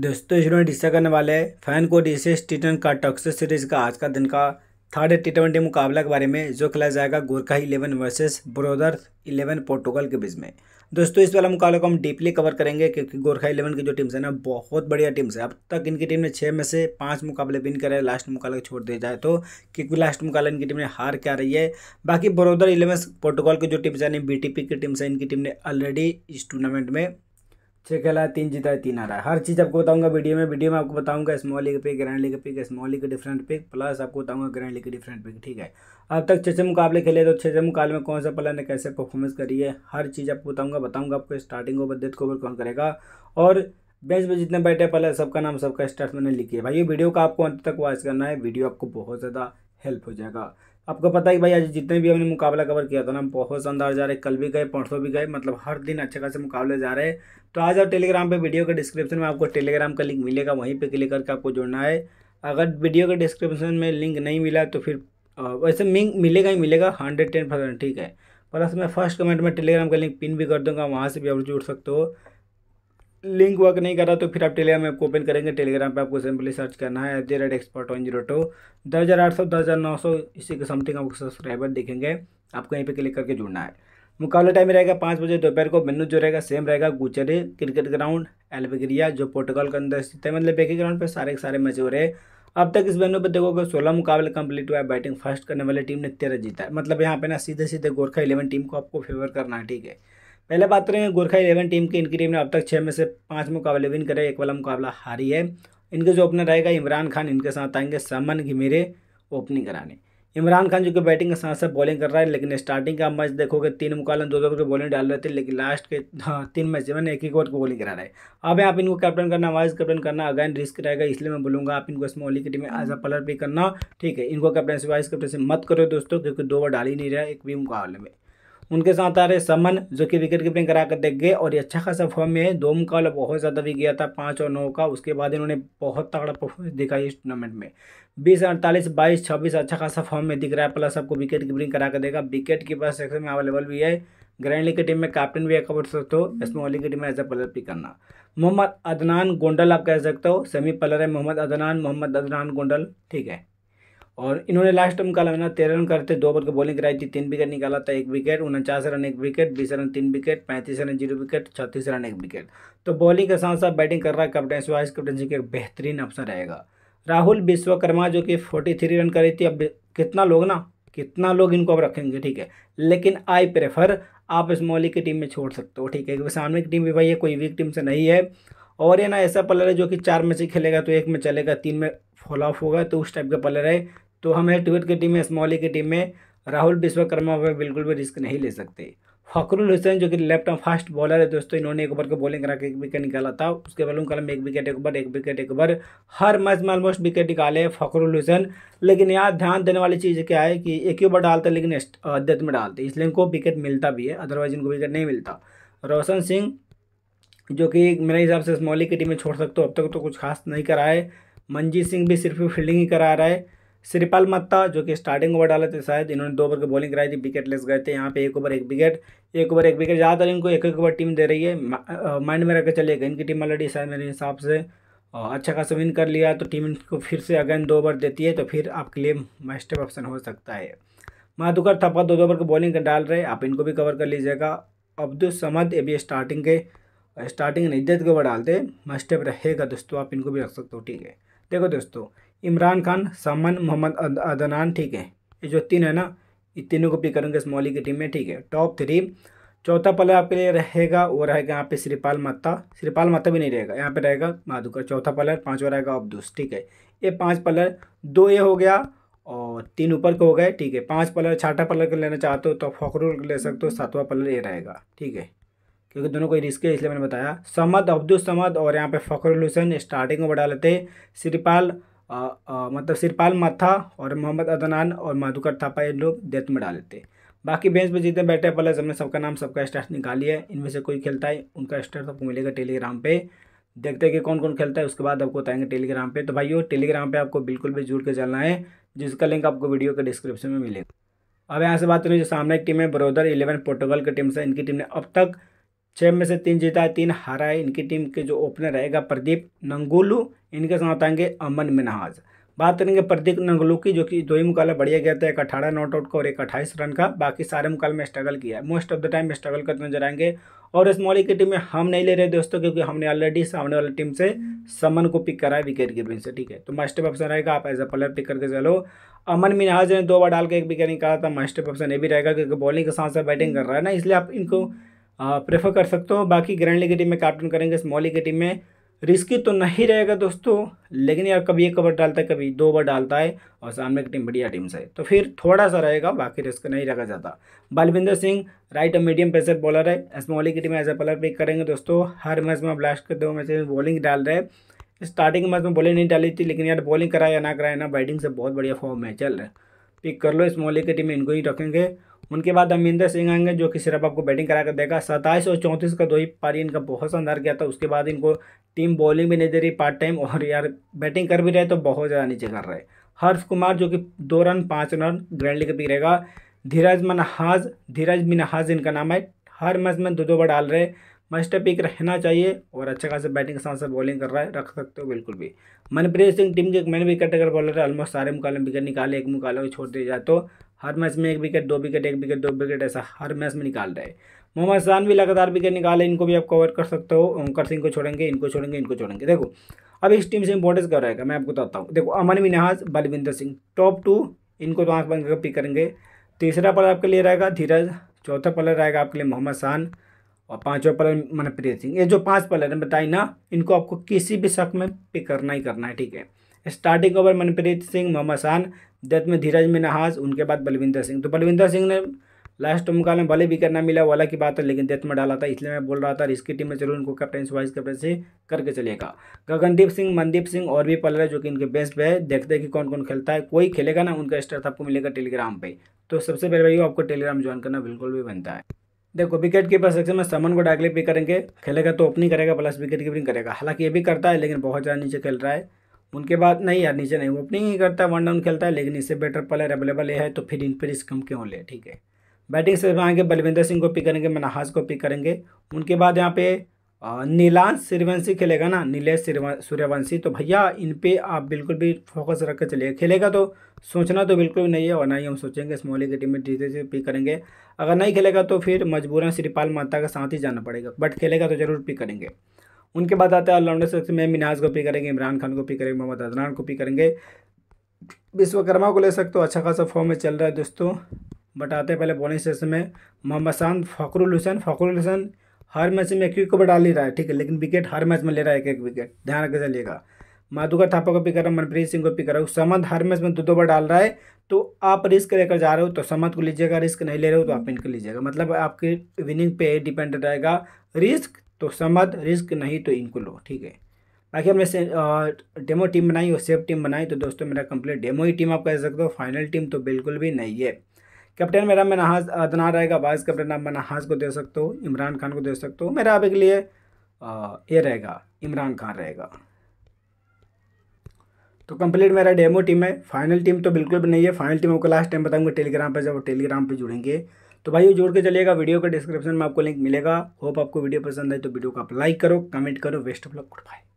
दोस्तों इस में हिस्सा करने वाले फैन को डिसेस टी का टॉक्सिस सीरीज का आज का दिन का थर्ड टी ट्वेंटी मुकाबला के बारे में जो खेला जाएगा Gorkha eleven versus brother eleven Portugal के बीच में दोस्तों इस वाला मुकाबले को हम डीपली कवर करेंगे क्योंकि गोरखा इलेवन की जो टीम्स है ना बहुत बढ़िया टीम्स है अब तक इनकी टीम ने छः में से पाँच मुकाबले विन करे लास्ट मुकाबले छोड़ दिया जाए तो क्योंकि लास्ट मुकाबला इनकी टीम ने हार के आ रही है बाकी बरोदर इलेवन पोर्टुगल की जो टीम्स यानी बी की टीम्स है इनकी टीम ने ऑलरेडी इस टूर्नामेंट में छः खेला है तीन जीता है तीन हारा है हर चीज़ आपको बताऊंगा वीडियो में वीडियो में आपको बताऊंगा small league pick grand league pick small league different pick plus आपको बताऊंगा ग्रैंड लीग डिफरेंट पिक ठीक है अब तक छः मुकाबले खेले तो छः मुकाबले में कौन सा प्लेयर ने कैसे परफॉर्मेंस करी है हर चीज़ आपको बताऊँगा बताऊँगा आपको स्टार्टिंग ओवर डेथ ओवर कौन करेगा और बेंच में जितने बैठे पहले सबका नाम सबका स्टार्ट मैंने लिखी है भाई ये वीडियो का आपको अंत तक वॉच करना है वीडियो आपको बहुत ज़्यादा हेल्प हो जाएगा आपको पता है भाई आज जितने भी हमने मुकाबला कवर किया था ना बहुत शानदार जा रहे कल भी गए परसों भी गए मतलब हर दिन अच्छे खासे मुकाबले जा रहे हैं तो आज आप टेलीग्राम पे वीडियो के डिस्क्रिप्शन में आपको टेलीग्राम का लिंक मिलेगा वहीं पे क्लिक करके आपको जुड़ना है अगर वीडियो के डिस्क्रिप्शन में लिंक नहीं मिला तो फिर वैसे लिंक मिलेगा ही मिलेगा हंड्रेड टेन परसेंट ठीक है प्लस मैं फर्स्ट कमेंट में टेलीग्राम का लिंक पिन भी कर दूँगा वहाँ से भी आप जुड़ सकते हो लिंक वर्क नहीं कर रहा तो फिर आप टेलीग्राम ऐप ओपन करेंगे टेलीग्राम पे आपको सिंपली सर्च करना है at the rate expert one zero two दस हज़ार आठ सौ दस हज़ार नौ सौ इसी के समथिंग आपको सब्सक्राइबर देखेंगे आपको यहीं पे क्लिक करके जुड़ना है मुकाबला टाइम रहेगा पाँच बजे दोपहर को मेनू जो रहेगा सेम रहेगा गुचरे क्रिकेट ग्राउंड एलबेग्रिया जो पोर्टुगल के अंदर स्थित है मतलब एक ही ग्राउंड पर सारे के सारे मैच हो रहे हैं अब तक इस मेनू पर देखोगे सोलह मुकाबले कंप्लीट हुआ है बैटिंग फर्स्ट करने वाली टीम ने तेरह जीता है मतलब यहाँ पे ना सीधे सीधे गोरखा इलेवन टीम को आपको फेवर करना है ठीक है पहले बात करें गोरखा इलेवन टीम की इनकी टीम ने अब तक छः में से पाँच मुकाबले विन करे एक वाला मुकाबला हारी है इनके जो ओपनर रहेगा इमरान खान इनके साथ आएंगे सामन मेरे ओपनिंग कराने इमरान खान जो कि बैटिंग के साथ साथ बॉलिंग कर रहा है लेकिन स्टार्टिंग का मैच देखोगे तीन मुकाबले दो दो बॉलिंग डाल रहे थे लेकिन लास्ट के हाँ, तीन मैच में एक एक ओवर को बॉलिंग करा रहे अब आप इनको कैप्टन करना वाइस कैप्टन करना अगेन रिस्क रहेगा इसलिए मैं बोलूँगा आप इनको स्मॉली की टीम में एज अ पलर भी करना ठीक है इनको कैप्टन से वाइस कैप्टन से मत करो दोस्तों क्योंकि दो ओवर डाल ही नहीं रहा एक भी मुकाबले में उनके साथ आ रहे समन जो कि विकेट कीपिंग करा कर देख गए और ये अच्छा खासा फॉर्म में है दो मुकाबला बहुत ज़्यादा भी गया था पाँच और नौ का उसके बाद इन्होंने बहुत तगड़ा परफॉर्मेंस दिखाई इस टूर्नामेंट में बीस अड़तालीस बाईस छब्बीस अच्छा खासा फॉर्म में दिख रहा है प्लस आपको विकेट कीपिंग करा कर देगा विकेट कीपर सेक्शन में अवेलेबल भी है ग्रैंड लीग की टीम में कैप्टन भी है सकते हो इसमें वाली की टीम में एज ए प्लेयर पिक करना मोहम्मद अदनान गोंडल आप कह सकते हो सेमी प्लेयर है मोहम्मद अदनान मोहम्मद अदनान गोंडल ठीक है और इन्होंने लास्ट टाइम कल ना तेरह रन करते दो ओवर की बॉलिंग कराई थी तीन विकेट निकाला था एक विकेट उनचास रन एक विकेट बीस रन तीन विकेट पैंतीस रन जीरो विकेट छत्तीस रन एक विकेट तो बॉलिंग के साथ साथ बैटिंग कर रहा है कैप्टन सुभाष कैप्टनसी का एक बेहतरीन ऑप्शन रहेगा राहुल विश्वकर्मा जो कि फोर्टी थ्री रन करी थी अब कितना लोग ना कितना लोग इनको अब रखेंगे ठीक है लेकिन आई प्रेफर आप इस मौली की टीम में छोड़ सकते हो ठीक है क्योंकि सामने की टीम भी भाई है कोई वीक टीम से नहीं है और ये ना ऐसा प्लेयर है जो कि चार मैच ही खेलेगा तो एक में चलेगा तीन में फॉलो ऑफ होगा तो उस टाइप का प्लेयर है तो हम हेटवेट की टीम में स्मॉली की टीम में राहुल विश्वकर्मा पर बिल्कुल भी रिस्क नहीं ले सकते फखरुल हुसैन जो कि लेफ्ट ऑफ फास्ट बॉलर है दोस्तों इन्होंने एक ओवर को बॉलिंग करा के एक विकेट निकाला था उसके बाद उनका एक विकेट एक ओवर एक विकेट एक ओवर हर मैच में ऑलमोस्ट विकेट निकाले फखरुल हुसैन लेकिन यहाँ ध्यान देने वाली चीज़ क्या है कि एक ही ओवर डालते लेकिन अद्यत में डालते इसलिए इनको विकेट मिलता भी है अदरवाइज इनको विकेट नहीं मिलता रोशन सिंह जो कि मेरे हिसाब से स्मॉली की टीम में छोड़ सकते हो अब तक तो कुछ खास नहीं करा है मंजीत सिंह भी सिर्फ फील्डिंग ही करा रहा है श्रीपाल मत्ता जो कि स्टार्टिंग ओवर डाले थे शायद इन्होंने दो ओवर की बॉलिंग कराई थी विकेट लेस गए थे यहाँ पे एक ओवर एक विकेट एक ओवर एक विकेट ज़्यादातर इनको एक एक ओवर टीम दे रही है माइंड में रखकर गए इनकी टीम ऑलरेडी शायद मेरे हिसाब से अच्छा खासा विन कर लिया तो टीम इनको फिर से अगेन दो ओवर देती है तो फिर आपके लिए मास्टर ऑप्शन हो सकता है माधुकर थप्पा दो दो ओवर की बॉलिंग डाल रहे आप इनको भी कवर कर लीजिएगा अब्दुल समद ये भी स्टार्टिंग के स्टार्टिंग इज्जत के ओवर डालते मस्टेप रहेगा दोस्तों आप इनको भी रख सकते हो ठीक है देखो दोस्तों इमरान खान सामन मोहम्मद अदनान ठीक है ये जो तीन है ना ये तीनों को पिक करूँगा इस मौली की टीम में ठीक है टॉप थ्री चौथा पल आपके लिए रहेगा वो रहेगा यहाँ पे श्रीपाल मत्ता श्रीपाल मत्ता भी नहीं रहेगा यहाँ पे रहेगा माधुकर चौथा पलर पाँचवा रहेगा अब्दुस ठीक है ये पांच पलर दो ये हो गया और तीन ऊपर के हो गए ठीक है पांच पलर छठा पलर का लेना चाहते हो तो फखरूल ले सकते हो सातवां पलर ये रहेगा ठीक है क्योंकि दोनों कोई रिस्क है इसलिए मैंने बताया समद अब्दुल समद और यहाँ पर फखरुल हुसैन स्टार्टिंग में बढ़ा लेते श्रीपाल आ, आ, मतलब सिरपाल माथा और मोहम्मद अदनान और माधुकर थापा ये लोग डेथ में डाले थे बाकी बेंच पर जितने बैठे पहले हमने सबका नाम सबका स्टार्ट निकाली है इनमें से कोई खेलता है उनका स्टार्ट आपको मिलेगा टेलीग्राम पे देखते हैं कि कौन कौन खेलता है उसके बाद आपको बताएंगे टेलीग्राम पे तो भाइयों टेलीग्राम पे आपको बिल्कुल भी जुड़ के चलना है जिसका लिंक आपको वीडियो के डिस्क्रिप्शन में मिलेगा अब यहाँ से बात करें जो सामने एक टीम है ब्रोदर इलेवन पोर्टुगल की टीम से इनकी टीम ने अब तक छः में से तीन जीता है तीन हारा है इनकी टीम के जो ओपनर रहेगा प्रदीप नंगुलू इनके साथ आएंगे अमन मिनहाज बात करेंगे प्रदीप नंगलू की जो कि दो ही मुकाबला बढ़िया गया था एक अठारह नॉट आउट का और एक अट्ठाईस रन का बाकी सारे मुकाल में स्ट्रगल किया है most of the time struggle करते नजर आएंगे और इस मॉली की टीम में हम नहीं ले रहे दोस्तों क्योंकि हमने ऑलरेडी सामने वाली टीम से समन को पिक करा है विकेट गिरविंग से ठीक है तो मास्टर ऑप्शन रहेगा आप एज अ प्लेयर पिक करके चलो अमन मिनहाज ने दो बार डाल के एक विकेट निकाला था मास्टर ऑप्शन ये भी रहेगा क्योंकि बॉलिंग के साथ साथ बैटिंग कर रहा है ना इसलिए आप इनको प्रेफर कर सकते हो बाकी ग्रैंड लिगेटिव की टीम में कार्टून करेंगे स्मॉल लिगेटिव टीम में रिस्की तो नहीं रहेगा दोस्तों लेकिन यार कभी एक ओवर डालता है कभी दो ओवर डालता है और सामने की टीम बढ़िया टीम से तो फिर थोड़ा सा रहेगा बाकी रिस्क नहीं रखा जाता बलविंदर सिंह राइट और मीडियम पेसर बॉलर है स्मॉली की team as a bowler pick करेंगे दोस्तों हर मैच में ब्लास्ट कर दो मैच में बॉलिंग डाल रहे हैं स्टार्टिंग मैच में बॉलिंग नहीं डाली थी लेकिन यार बॉलिंग कराया ना कराया ना बैटिंग से बहुत बढ़िया फॉर्म है चल रहा है पिक कर लो स्मॉली की टीम इनको ही रखेंगे उनके बाद अमरिंदर सिंह आएंगे जो कि सिर्फ आपको बैटिंग करा कर देगा सत्ताईस और चौंतीस का दो ही पारी इनका बहुत शानदार गया था उसके बाद इनको टीम बॉलिंग भी नहीं दे रही पार्ट टाइम और यार बैटिंग कर भी रहे तो बहुत ज़्यादा नीचे कर रहे हर्ष कुमार जो कि दो रन पाँच रन ग्रैंड लीग भी रहेगा धीरज मनहाज धीरज मिनहाज इनका नाम है हर मैच में दो दो बार डाल रहे मस्टर पिक रहना चाहिए और अच्छा खासा बैटिंग के साथ साथ बॉलिंग कर रहा है रख सकते हो बिल्कुल भी मनप्रीत सिंह टीम के एक मैन विकेट अगर बॉलर है ऑलमोस्ट सारे मुकाबले विकेट निकाले एक मुकाबले को छोड़ दिया जाए तो हर मैच में एक विकेट दो विकेट एक विकेट दो विकेट ऐसा हर मैच में निकाल रहे मोहम्मद शान भी लगातार विकेट निकाले इनको भी आप कवर कर सकते हो ओंकर सिंह को छोड़ेंगे इनको छोड़ेंगे इनको छोड़ेंगे देखो अब इस टीम से इंपॉर्टेंस क्या रहेगा मैं आपको बताता हूँ देखो अमन मिनहाज बलविंदर सिंह टॉप टू इनको तो आँख बंद कर पिक करेंगे तीसरा पलर आपके लिए रहेगा धीरज चौथा पलर रहेगा आपके लिए मोहम्मद शान और पांचवा पलर मनप्रीत सिंह ये जो पांच पलर हैं बताइए ना इनको आपको किसी भी शक में पिक करना ही करना है ठीक है starting over Manpreet Singh Mohammad Shan death में धीरज नहाज उनके बाद बलविंदर सिंह तो बलविंदर सिंह ने लास्ट मुकाबले में भले भी करना मिला वाला की बात है लेकिन डेथ में डाला था इसलिए मैं बोल रहा था इसकी टीम में जरूर इनको कैप्टन वाइस कैप्टन से करके चलेगा गगनदीप सिंह मनदीप सिंह और भी पलर है जो कि इनके बेस्ट पे है देखते हैं कि कौन कौन खेलता है कोई खेलेगा ना उनका स्टार्ट तो आपको मिलेगा टेलीग्राम पर तो सबसे पहले भाई आपको टेलीग्राम ज्वाइन करना बिल्कुल भी बनता है देखो विकेट कीपर सेक्शन में समन को डायरेक्टली पिक करेंगे खेलेगा तो ओपनिंग करेगा प्लस विकेट कीपिंग करेगा हालांकि ये भी करता है लेकिन बहुत ज़्यादा नीचे खेल रहा है उनके बाद नहीं यार नीचे नहीं ओपनिंग ही करता है वन डाउन खेलता है लेकिन इससे बेटर प्लेयर अवेलेबल है तो फिर इन पर रिस्क हम क्यों ले ठीक है बैटिंग से आएंगे बलविंदर सिंह को पिक करेंगे मनाहाज को पिक करेंगे उनके बाद यहाँ पे नीलांश सूर्यवंशी खेलेगा ना नीलेश सूर्यवंशी तो भैया इन पर आप बिल्कुल भी फोकस रख कर चलिए खेलेगा तो सोचना तो बिल्कुल भी नहीं है और ना ही हम सोचेंगे स्मॉली की टीम में धीरे जीते पिक करेंगे अगर नहीं खेलेगा तो फिर मजबूरन श्रीपाल माता के साथ ही जाना पड़ेगा बट खेलेगा तो जरूर पिक करेंगे उनके बाद आता है ऑलराउंडर सेक्शन में मिनाज को पी करेंगे इमरान खान को पी करेंगे मोहम्मद अदनान को पी करेंगे विश्वकर्मा को ले सकते हो अच्छा खासा फॉर्म में चल रहा है दोस्तों बट आते हैं पहले बॉलिंग सेक्शन में मोहम्मद शांत फ़खरुल हुसैन फ़खरुल हुसैन हर मैच में एक को डाल ही रहा है ठीक है लेकिन विकेट हर मैच में ले रहा है एक एक विकेट ध्यान रखे चलिएगा माधुकर थापा को पी कर रहा हूँ मनप्रीत सिंह को पी कर रहा हूँ समद हर मैच में दो दो बार डाल रहा है तो आप रिस्क लेकर जा रहे हो तो समद को लीजिएगा रिस्क नहीं ले रहे हो तो आप इनको लीजिएगा मतलब आपके विनिंग पे डिपेंड रहेगा रिस्क तो समद रिस्क नहीं तो इनको लो ठीक है बाकी हमने से डेमो टीम बनाई और सेफ टीम बनाई तो दोस्तों मेरा कंप्लीट डेमो ही टीम आप कह सकते हो फाइनल टीम तो बिल्कुल भी नहीं है कैप्टन मेरा मैं नहाज अदना रहेगा वाइस कैप्टन आप मैं नहाज को दे सकते हो इमरान खान को दे सकते हो मेरा अभी के लिए ये रहेगा इमरान खान रहेगा तो कंप्लीट मेरा डेमो टीम है फाइनल टीम तो बिल्कुल भी नहीं है फाइनल टीम आपको लास्ट टाइम बताऊंगा टेलीग्राम पर जब टेलीग्राम पर जुड़ेंगे तो भाई जोड़ के चलिएगा वीडियो के डिस्क्रिप्शन में आपको लिंक मिलेगा होप आपको वीडियो पसंद आए तो वीडियो को आप लाइक करो कमेंट करो best of luck good bye